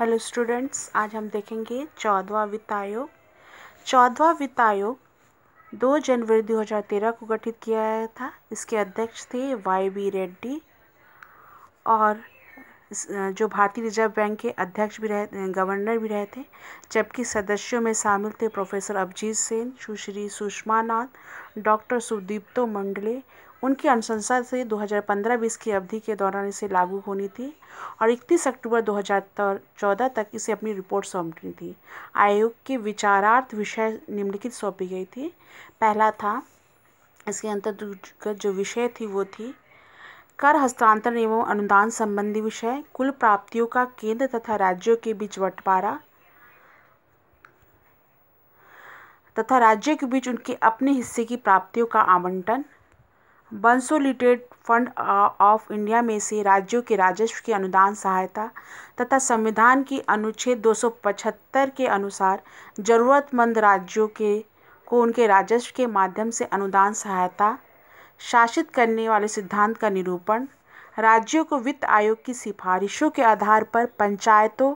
hello students आज हम देखेंगे चौदवा वित्त आयोग चौदवा वित्त आयोग दो जनवरी 2013 को गठित किया गया था इसके अध्यक्ष थे वाई बी रेड्डी और जो भारतीय रिजर्व बैंक के अध्यक्ष भी रहे गवर्नर भी रहे थे जबकि सदस्यों में शामिल थे प्रोफेसर अभिजीत सेन सुश्री सुषमा नाथ डॉक्टर सुदीप्तो मंडले उनकी अनुशंसा से 2015-20 की अवधि के दौरान इसे लागू होनी थी और 31 अक्टूबर 2014 तक इसे अपनी रिपोर्ट सौंपनी थी आयोग के विचारार्थ विषय निम्नलिखित सौंपी गई थी पहला था इसके अंतर्गत जो विषय थी वो थी कर हस्तांतरण एवं अनुदान संबंधी विषय कुल प्राप्तियों का केंद्र तथा राज्यों के बीच बंटवारा तथा राज्यों के बीच उनके अपने हिस्से की प्राप्तियों का आवंटन बंसोलिटेड फंड ऑफ इंडिया में से राज्यों के राजस्व की अनुदान सहायता तथा संविधान की अनुच्छेद 275 के अनुसार ज़रूरतमंद राज्यों के को उनके राजस्व के माध्यम से अनुदान सहायता शासित करने वाले सिद्धांत का निरूपण राज्यों को वित्त आयोग की सिफारिशों के आधार पर पंचायतों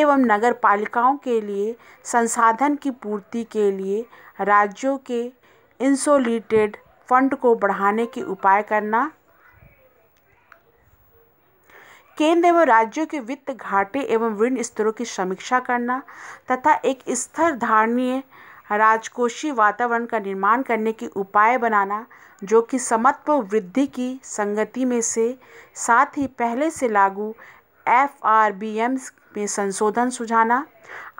एवं नगर पालिकाओं के लिए संसाधन की पूर्ति के लिए राज्यों के इंसोलिटेड फंड को बढ़ाने के उपाय करना केंद्र एवं राज्यों के वित्त घाटे एवं ऋण स्तरों की समीक्षा करना तथा एक स्थिर धारणीय राजकोषीय वातावरण का निर्माण करने के उपाय बनाना जो कि समत्व वृद्धि की संगति में से साथ ही पहले से लागू एफ आर बी एम्स में संशोधन सुझाना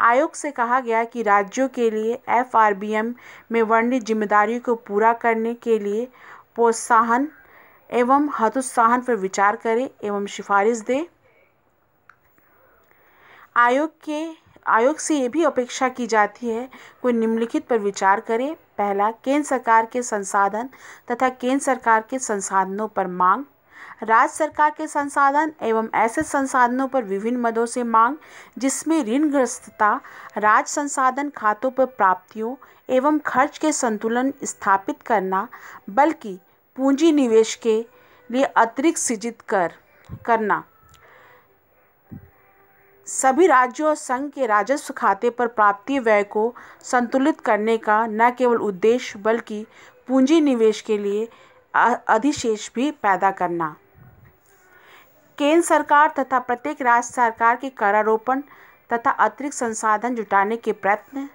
आयोग से कहा गया कि राज्यों के लिए एफ में वर्णित जिम्मेदारियों को पूरा करने के लिए प्रोत्साहन एवं हतोत्साहन पर विचार करें एवं सिफारिश दें आयोग के आयोग से ये भी अपेक्षा की जाती है कोई निम्नलिखित पर विचार करें पहला केंद्र सरकार के संसाधन तथा केंद्र सरकार के संसाधनों पर मांग राज्य सरकार के संसाधन एवं ऐसे संसाधनों पर विभिन्न मदों से मांग जिसमें ऋणग्रस्तता राज संसाधन खातों पर प्राप्तियों एवं खर्च के संतुलन स्थापित करना बल्कि पूंजी निवेश के लिए अतिरिक्त सृजित कर करना सभी राज्यों और संघ के राजस्व खाते पर प्राप्ति व्यय को संतुलित करने का न केवल उद्देश्य बल्कि पूंजी निवेश के लिए अधिशेष भी पैदा करना केंद्र सरकार तथा प्रत्येक राज्य सरकार के करारोपण तथा अतिरिक्त संसाधन जुटाने के प्रयत्न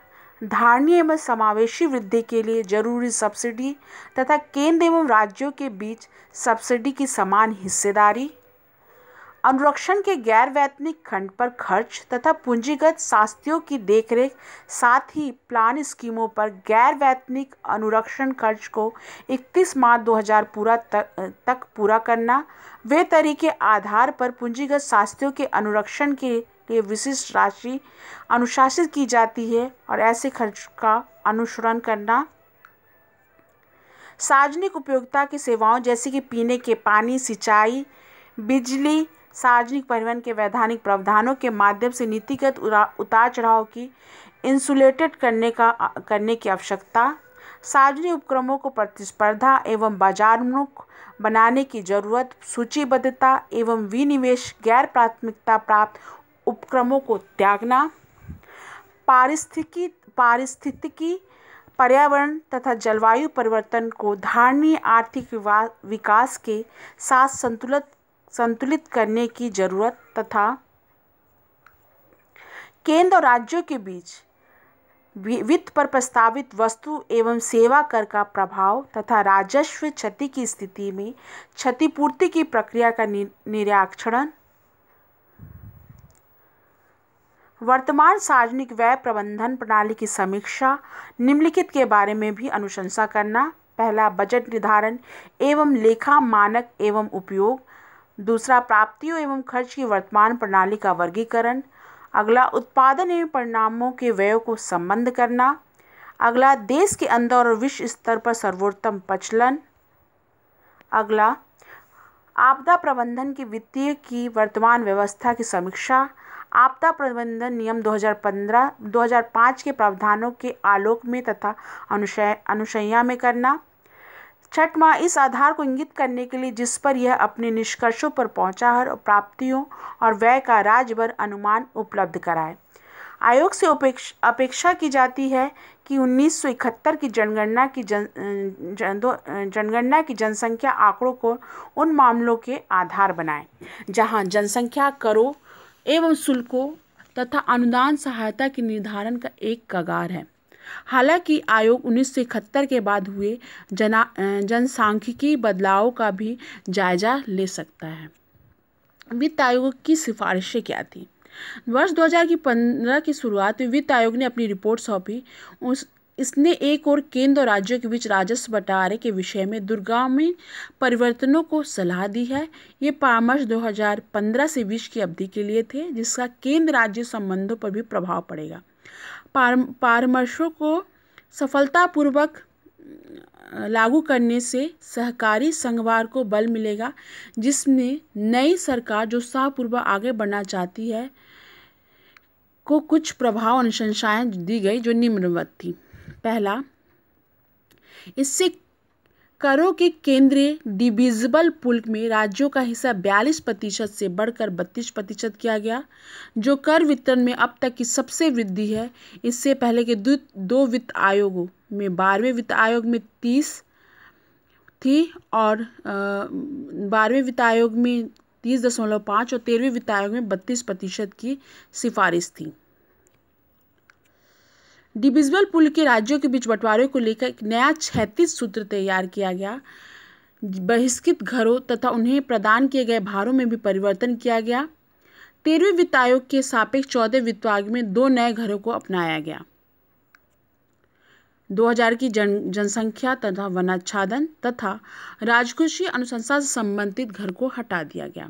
धारणीय एवं समावेशी वृद्धि के लिए जरूरी सब्सिडी तथा केंद्र एवं राज्यों के बीच सब्सिडी की समान हिस्सेदारी अनुरक्षण के गैर वैतनिक खंड पर खर्च तथा पूंजीगत शास्त्रियों की देखरेख साथ ही प्लान स्कीमों पर गैर वैतनिक अनुरक्षण खर्च को 31 मार्च 2000 पूरा तक, तक पूरा करना वे तरीके आधार पर पूंजीगत शास्त्रियों के अनुरक्षण के लिए विशिष्ट राशि अनुशासित की जाती है और ऐसे खर्च का अनुसरण करना सार्वजनिक उपयोगिता की सेवाओं जैसे कि पीने के पानी सिंचाई बिजली सार्वजनिक परिवहन के वैधानिक प्रावधानों के माध्यम से नीतिगत उतार चढ़ाव की इंसुलेटेड करने का करने की आवश्यकता सार्वजनिक उपक्रमों को प्रतिस्पर्धा एवं बाजारमुख बनाने की जरूरत सूचीबद्धता एवं विनिवेश गैर प्राथमिकता प्राप्त उपक्रमों को त्यागना पारिस्थितिकी पारिस्थितिकी पर्यावरण तथा जलवायु परिवर्तन को धारणीय आर्थिक विकास के साथ संतुलित संतुलित करने की जरूरत तथा केंद्र और राज्यों के बीच वित्त पर प्रस्तावित वस्तु एवं सेवा कर का प्रभाव तथा राजस्व क्षति की स्थिति में क्षतिपूर्ति की प्रक्रिया का निरीक्षण वर्तमान सार्वजनिक व्यय प्रबंधन प्रणाली की समीक्षा निम्नलिखित के बारे में भी अनुशंसा करना पहला बजट निर्धारण एवं लेखा मानक एवं उपयोग दूसरा प्राप्तियों एवं खर्च की वर्तमान प्रणाली का वर्गीकरण अगला उत्पादन एवं परिणामों के व्यय को संबंध करना अगला देश के अंदर और विश्व स्तर पर सर्वोत्तम प्रचलन अगला आपदा प्रबंधन की वित्तीय की वर्तमान व्यवस्था की समीक्षा आपदा प्रबंधन नियम 2015 2005 के प्रावधानों के आलोक में तथा अनुशय अनुशैया में करना छठ माह इस आधार को इंगित करने के लिए जिस पर यह अपने निष्कर्षों पर पहुंचा है और प्राप्तियों और व्यय का राजभर अनुमान उपलब्ध कराए आयोग से अपेक्षा अपेक्षा की जाती है कि 1971 की जनगणना की जन, जन जनगणना की जनसंख्या आंकड़ों को उन मामलों के आधार बनाए जहां जनसंख्या करों एवं शुल्कों तथा अनुदान सहायता के निर्धारण का एक कगार है हालांकि आयोग उन्नीस के बाद हुए जनसांख्यिकी बदलाव का भी जायजा ले सकता है वित्त आयोग की सिफारिशें क्या थी वर्ष 2015 की शुरुआत में वित्त आयोग ने अपनी रिपोर्ट सौंपी उस इसने एक और केंद्र और राज्यों के बीच राजस्व बंटवारे के विषय में दुर्गामी परिवर्तनों को सलाह दी है ये परामर्श 2015 से 20 की अवधि के लिए थे जिसका केंद्र राज्य संबंधों पर भी प्रभाव पड़ेगा परामर्शों को सफलतापूर्वक लागू करने से सहकारी संघवार को बल मिलेगा जिसमें नई सरकार जो शाहपूर्वक आगे बढ़ना चाहती है को कुछ प्रभाव अनुशंसाएँ दी गई जो निम्नवत थी पहला इससे करों के केंद्रीय डिविजिबल पुल में राज्यों का हिस्सा बयालीस प्रतिशत से बढ़कर बत्तीस प्रतिशत किया गया जो कर वितरण में अब तक की सबसे वृद्धि है इससे पहले के दो वित्त आयोगों में बारहवें वित्त आयोग में तीस थी और बारहवें वित्त आयोग में तीस दशमलव पाँच और तेरहवें वित्त आयोग में बत्तीस प्रतिशत की सिफारिश थी डिविजल पुल के राज्यों के बीच बंटवारे को लेकर एक नया छैतीस सूत्र तैयार किया गया बहिष्कृत घरों तथा उन्हें प्रदान किए गए भारों में भी परिवर्तन किया गया तेरहवें वित्त आयोग के सापेक्ष चौदह वित्त आयोग में दो नए घरों को अपनाया गया 2000 की जन जनसंख्या तथा वनाच्छादन तथा राजकोषीय अनुशंसा से संबंधित घर को हटा दिया गया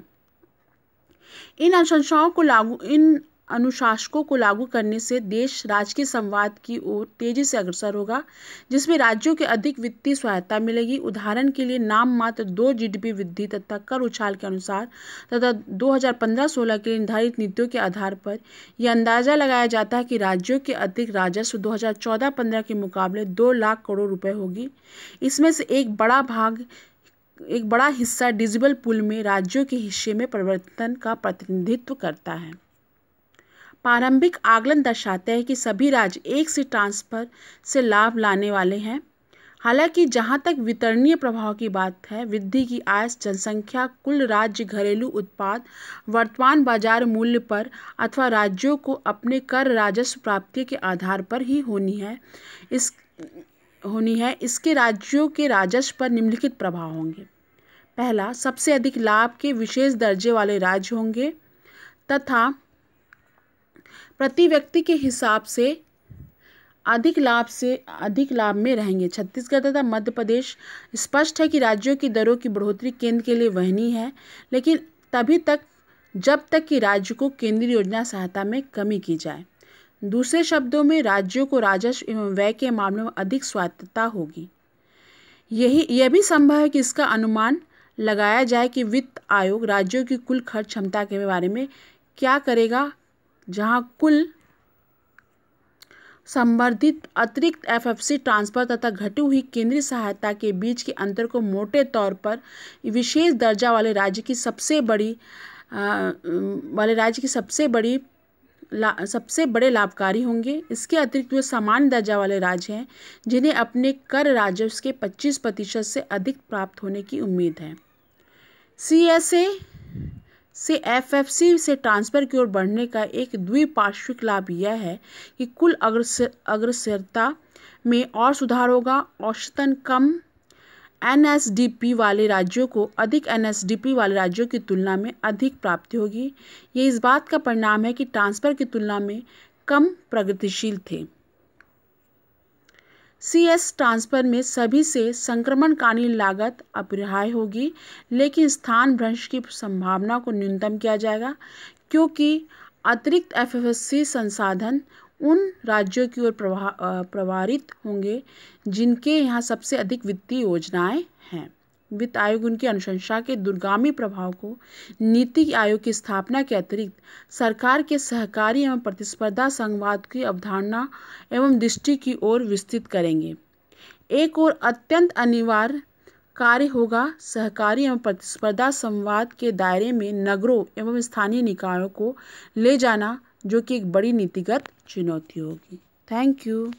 इन अनुशंसाओं को लागू इन अनुशासकों को लागू करने से देश राजकीय संवाद की ओर तेजी से अग्रसर होगा जिसमें राज्यों के अधिक वित्तीय सहायता मिलेगी उदाहरण के लिए नाम मात्र दो जीडीपी वृद्धि तथा कर उछाल के अनुसार तथा 2015-16 के निर्धारित नीतियों के आधार पर यह अंदाजा लगाया जाता है कि राज्यों के अधिक राजस्व दो हजार के मुकाबले दो लाख करोड़ रुपये होगी इसमें से एक बड़ा भाग एक बड़ा हिस्सा डिजिबल पुल में राज्यों के हिस्से में परिवर्तन का प्रतिनिधित्व करता है प्रारंभिक आकलन दर्शाते हैं कि सभी राज्य एक से ट्रांसफर से लाभ लाने वाले हैं हालांकि जहां तक वितरणीय प्रभाव की बात है वृद्धि की आय जनसंख्या कुल राज्य घरेलू उत्पाद वर्तमान बाजार मूल्य पर अथवा राज्यों को अपने कर राजस्व प्राप्ति के आधार पर ही होनी है इस होनी है इसके राज्यों के राजस्व पर निम्नलिखित प्रभाव होंगे पहला सबसे अधिक लाभ के विशेष दर्जे वाले राज्य होंगे तथा प्रति व्यक्ति के हिसाब से अधिक लाभ से अधिक लाभ में रहेंगे छत्तीसगढ़ तथा मध्य प्रदेश स्पष्ट है कि राज्यों की दरों की बढ़ोतरी केंद्र के लिए वहनी है लेकिन तभी तक जब तक कि राज्य को केंद्रीय योजना सहायता में कमी की जाए दूसरे शब्दों में राज्यों को राजस्व एवं व्यय के मामले में अधिक स्वायत्तता होगी यही यह भी संभव है कि इसका अनुमान लगाया जाए कि वित्त आयोग राज्यों की कुल खर्च क्षमता के बारे में क्या करेगा जहां कुल संवर्धित अतिरिक्त एफएफसी ट्रांसफर तथा घटी हुई केंद्रीय सहायता के बीच के अंतर को मोटे तौर पर विशेष दर्जा वाले राज्य की सबसे बड़ी आ, वाले राज्य की सबसे बड़ी ला, सबसे बड़े लाभकारी होंगे इसके अतिरिक्त वे सामान्य दर्जा वाले राज्य हैं जिन्हें अपने कर राजस्व के 25 प्रतिशत से अधिक प्राप्त होने की उम्मीद है सी एस ए से एफएफसी से ट्रांसफ़र की ओर बढ़ने का एक द्विपार्श्विक लाभ यह है कि कुल अग्रसर अग्रसरता में और सुधार होगा औसतन कम एनएसडीपी वाले राज्यों को अधिक एनएसडीपी वाले राज्यों की तुलना में अधिक प्राप्ति होगी ये इस बात का परिणाम है कि ट्रांसफ़र की तुलना में कम प्रगतिशील थे सीएस ट्रांसफर में सभी से संक्रमणकालीन लागत अपरिहार्य होगी लेकिन स्थान भ्रंश की संभावना को न्यूनतम किया जाएगा क्योंकि अतिरिक्त सी संसाधन उन राज्यों की ओर प्रभावित होंगे जिनके यहाँ सबसे अधिक वित्तीय योजनाएं हैं वित्त आयोग उनकी अनुशंसा के दुर्गामी प्रभाव को नीति आयोग की स्थापना के अतिरिक्त सरकार के सहकारी एवं प्रतिस्पर्धा संवाद की अवधारणा एवं दृष्टि की ओर विस्तृत करेंगे एक और अत्यंत अनिवार्य कार्य होगा सहकारी एवं प्रतिस्पर्धा संवाद के दायरे में नगरों एवं स्थानीय निकायों को ले जाना जो कि एक बड़ी नीतिगत चुनौती होगी थैंक यू